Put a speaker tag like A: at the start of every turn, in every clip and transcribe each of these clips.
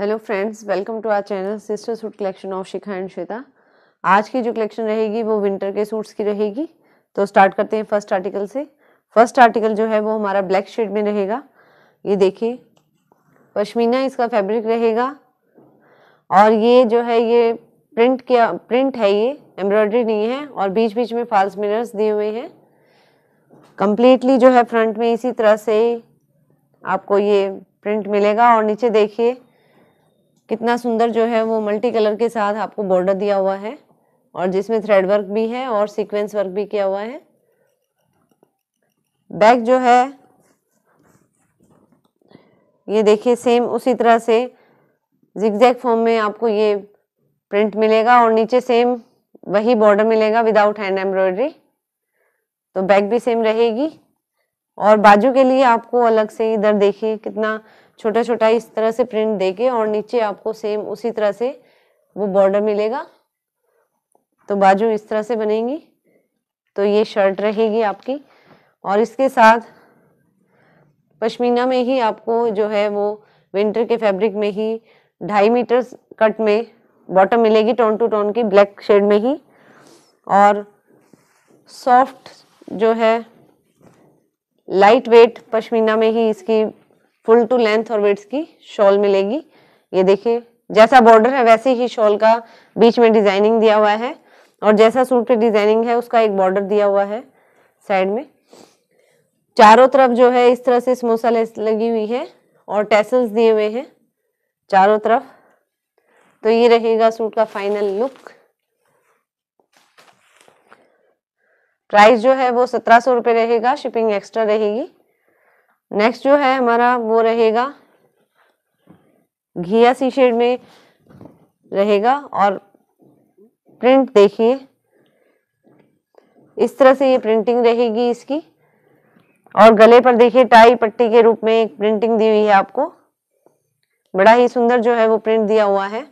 A: hello friends welcome to our channel sister suit collection of Shikha and Shweta आज की जो collection रहेगी वो विंटर के सूट्स की रहेगी तो स्टार्ट करते हैं फर्स्ट आर्टिकल से फर्स्ट आर्टिकल जो है वो हमारा ब्लैक शेड में रहेगा ये देखिए पश्मीना इसका फैब्रिक रहेगा और ये जो है ये प्रिंट किया प्रिंट है ये एम्ब्रॉयडरी नहीं है और बीच बीच में फॉल्स मिरर्स दिए हुए हैं कम्प्लीटली जो है फ्रंट में इसी तरह से आपको ये प्रिंट मिलेगा और नीचे देखिए कितना सुंदर जो है वो मल्टी कलर के साथ आपको बॉर्डर दिया हुआ है और जिसमें थ्रेड वर्क भी है और सीक्वेंस वर्क भी किया हुआ है बैक जो है ये देखिए सेम उसी तरह से जिगजैग फॉर्म में आपको ये प्रिंट मिलेगा और नीचे सेम वही बॉर्डर मिलेगा विदाउट हैंड एम्ब्रॉयडरी तो बैक भी सेम रहेगी और बाजू के लिए आपको अलग से इधर देखिए कितना छोटा छोटा इस तरह से प्रिंट देके और नीचे आपको सेम उसी तरह से वो बॉर्डर मिलेगा तो बाजू इस तरह से बनेंगी तो ये शर्ट रहेगी आपकी और इसके साथ पश्मीना में ही आपको जो है वो विंटर के फैब्रिक में ही ढाई मीटर कट में बॉटम मिलेगी टोन टू टोन की ब्लैक शेड में ही और सॉफ्ट जो है लाइट वेट पश्मीना में ही इसकी फुल टू लेंथ और वेट्स की शॉल मिलेगी ये देखिए जैसा बॉर्डर है वैसे ही शॉल का बीच में डिजाइनिंग दिया हुआ है और जैसा सूट पे डिजाइनिंग है उसका एक बॉर्डर दिया हुआ है साइड में चारों तरफ जो है इस तरह से समोसा लेस लगी हुई है और टेसल्स दिए हुए हैं चारों तरफ तो ये रहेगा सूट का फाइनल लुक प्राइस जो है वो सत्रह सौ रुपये रहेगा शिपिंग एक्स्ट्रा रहेगी नेक्स्ट जो है हमारा वो रहेगा घिया सी शेड में रहेगा और प्रिंट देखिए इस तरह से ये प्रिंटिंग रहेगी इसकी और गले पर देखिए टाई पट्टी के रूप में एक प्रिंटिंग दी हुई है आपको बड़ा ही सुंदर जो है वो प्रिंट दिया हुआ है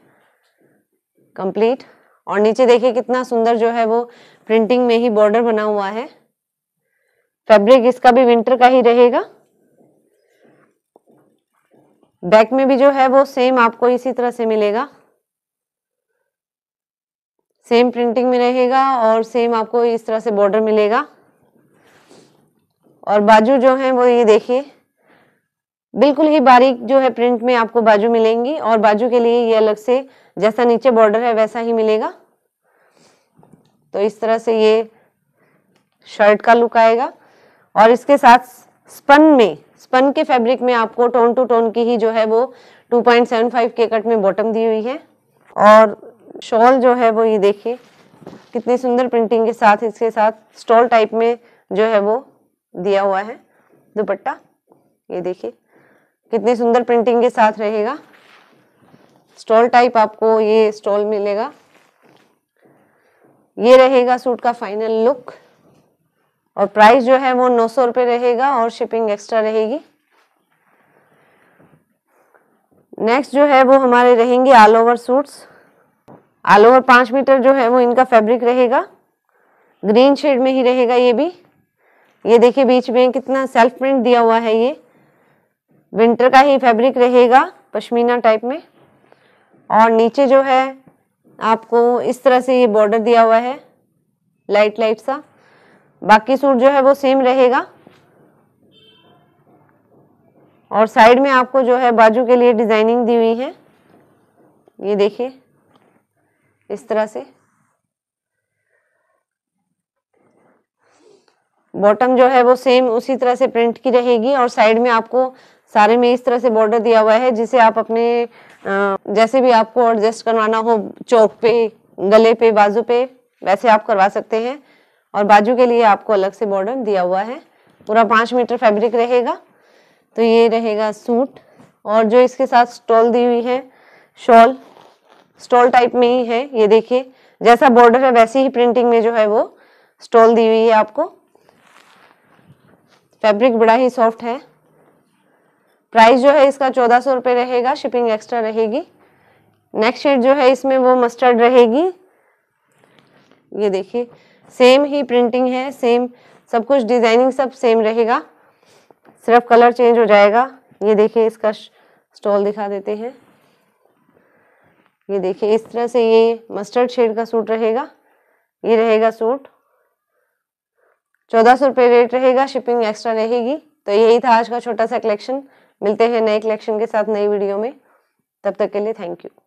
A: कंप्लीट और नीचे देखिए कितना सुंदर जो है वो प्रिंटिंग में ही बॉर्डर बना हुआ है फैब्रिक इसका भी विंटर का ही रहेगा बैक में भी जो है वो सेम आपको इसी तरह से मिलेगा सेम प्रिंटिंग में रहेगा और सेम आपको इस तरह से बॉर्डर मिलेगा और बाजू जो है वो ये देखिए बिल्कुल ही बारीक जो है प्रिंट में आपको बाजू मिलेंगी और बाजू के लिए ये अलग से जैसा नीचे बॉर्डर है वैसा ही मिलेगा तो इस तरह से ये शर्ट का लुक आएगा और इसके साथ स्पन में स्पन के फैब्रिक में आपको टोन टू टोन की ही जो है वो 2.75 के कट में बॉटम दी हुई है और शॉल जो है वो ये देखिए कितनी सुंदर प्रिंटिंग के साथ इसके साथ स्टॉल टाइप में जो है वो दिया हुआ है दुपट्टा ये देखिए कितनी सुंदर प्रिंटिंग के साथ रहेगा स्टॉल टाइप आपको ये स्टॉल मिलेगा ये रहेगा सूट का फाइनल लुक और प्राइस जो है वो नौ सौ रुपये रहेगा और शिपिंग एक्स्ट्रा रहेगी नेक्स्ट जो है वो हमारे रहेंगे all over suits all over पाँच मीटर जो है वो इनका फैब्रिक रहेगा ग्रीन शेड में ही रहेगा ये भी ये देखिए बीच में कितना सेल्फ प्रिंट दिया हुआ है ये विंटर का ही फैब्रिक रहेगा पश्मीना टाइप में और नीचे जो है आपको इस तरह से ये बॉर्डर दिया हुआ है लाइट लाइट सा बाकी सूट जो है वो सेम रहेगा और साइड में आपको जो है बाजू के लिए डिजाइनिंग दी हुई है ये देखिए इस तरह से बॉटम जो है वो सेम उसी तरह से प्रिंट की रहेगी और साइड में आपको सारे में इस तरह से बॉर्डर दिया हुआ है जिसे आप अपने जैसे भी आपको एडजस्ट करवाना हो चौक पे गले पे बाजू पे वैसे आप करवा सकते हैं और बाजू के लिए आपको अलग से बॉर्डर दिया हुआ है पूरा पाँच मीटर फैब्रिक रहेगा तो ये रहेगा सूट और जो इसके साथ स्टॉल दी हुई है शॉल स्टॉल टाइप में ही है ये देखिए जैसा बॉर्डर है वैसी ही प्रिंटिंग में जो है वो स्टॉल दी हुई है आपको फैब्रिक बड़ा ही सॉफ्ट है प्राइस जो है इसका चौदह सौ रुपये रहेगा शिपिंग एक्स्ट्रा रहेगी नेक्स्ट शेड जो है इसमें वो मस्टर्ड रहेगी ये देखिए सेम ही प्रिंटिंग है सेम सब कुछ डिजाइनिंग सब सेम रहेगा सिर्फ कलर चेंज हो जाएगा ये देखिए इसका स्टॉल दिखा देते हैं ये देखिए इस तरह से ये मस्टर्ड शेड का सूट रहेगा ये रहेगा सूट चौदह सौ रुपये रेट रहेगा शिपिंग एक्स्ट्रा रहेगी तो यही था आज का छोटा सा कलेक्शन मिलते हैं नए कलेक्शन के साथ नई वीडियो में तब तक के लिए थैंक यू